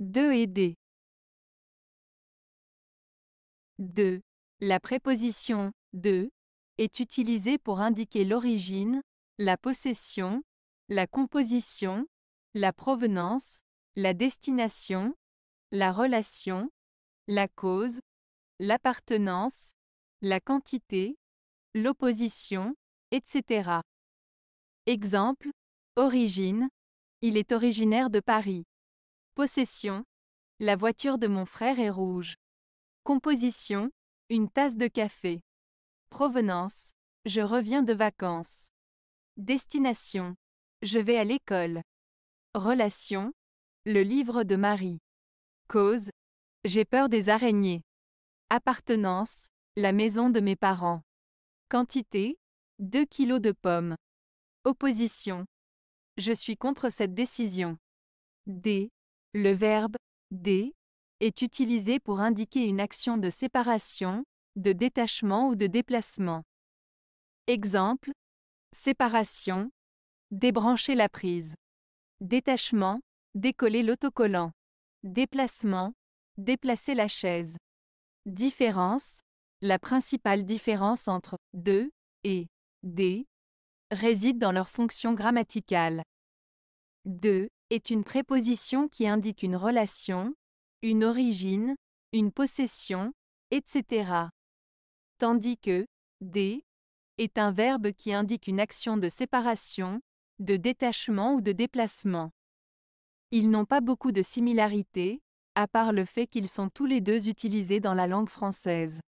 2 et D. 2. La préposition de est utilisée pour indiquer l'origine, la possession, la composition, la provenance, la destination, la relation, la cause, l'appartenance, la quantité, l'opposition, etc. Exemple, origine, il est originaire de Paris. Possession. La voiture de mon frère est rouge. Composition. Une tasse de café. Provenance. Je reviens de vacances. Destination. Je vais à l'école. Relation. Le livre de Marie. Cause. J'ai peur des araignées. Appartenance. La maison de mes parents. Quantité. 2 kilos de pommes. Opposition. Je suis contre cette décision. D. Le verbe dé est utilisé pour indiquer une action de séparation, de détachement ou de déplacement. Exemple Séparation Débrancher la prise. Détachement Décoller l'autocollant. Déplacement Déplacer la chaise. Différence La principale différence entre de et des » réside dans leur fonction grammaticale. De est une préposition qui indique une relation, une origine, une possession, etc. Tandis que des est un verbe qui indique une action de séparation, de détachement ou de déplacement. Ils n'ont pas beaucoup de similarités, à part le fait qu'ils sont tous les deux utilisés dans la langue française.